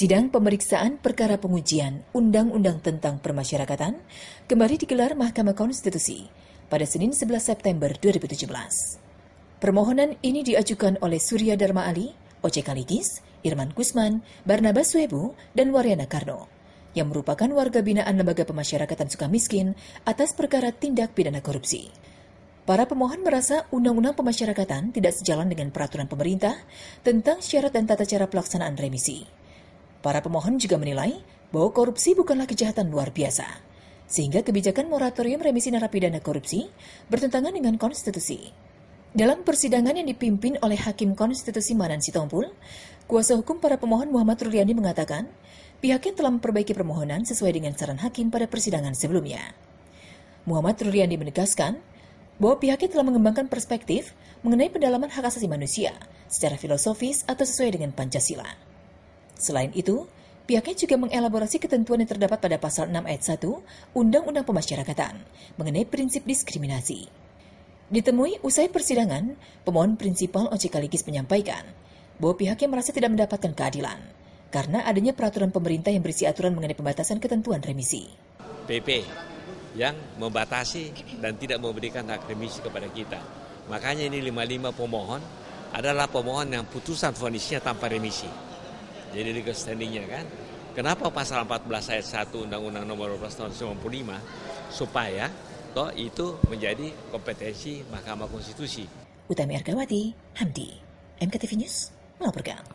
Sidang pemeriksaan perkara pengujian Undang-Undang tentang Permasyarakatan kembali digelar Mahkamah Konstitusi pada Senin 11 September 2017. Permohonan ini diajukan oleh Surya Dharma Ali, Oce Kaligis, Irman Gusman, Barnabas Suebu, dan Waryana Karno, yang merupakan warga binaan Lembaga Pemasyarakatan suka miskin atas perkara tindak pidana korupsi. Para pemohon merasa Undang-Undang Pemasyarakatan tidak sejalan dengan peraturan pemerintah tentang syarat dan tata cara pelaksanaan remisi. Para pemohon juga menilai bahwa korupsi bukanlah kejahatan luar biasa, sehingga kebijakan moratorium remisi narapidana korupsi bertentangan dengan konstitusi. Dalam persidangan yang dipimpin oleh Hakim Konstitusi Manan Sitompul, kuasa hukum para pemohon Muhammad Ruliandi mengatakan, pihaknya telah memperbaiki permohonan sesuai dengan saran hakim pada persidangan sebelumnya. Muhammad Ruliandi menegaskan bahwa pihaknya telah mengembangkan perspektif mengenai pendalaman hak asasi manusia secara filosofis atau sesuai dengan Pancasila. Selain itu, Pihaknya juga mengelaborasi ketentuan yang terdapat pada pasal 6 ayat 1 Undang-Undang Pemasyarakatan mengenai prinsip diskriminasi. Ditemui usai persidangan, pemohon prinsipal Oce Kaligis menyampaikan bahwa pihaknya merasa tidak mendapatkan keadilan karena adanya peraturan pemerintah yang berisi aturan mengenai pembatasan ketentuan remisi. PP yang membatasi dan tidak memberikan hak remisi kepada kita. Makanya ini 55 pemohon adalah pemohon yang putusan vonisnya tanpa remisi jadi legal standingnya kan. Kenapa pasal 14 ayat 1 Undang-Undang Nomor 12 Tahun 95 supaya toh itu menjadi kompetensi Mahkamah Konstitusi. Utami Argawati, Hamdi, MKTV News melaporkan.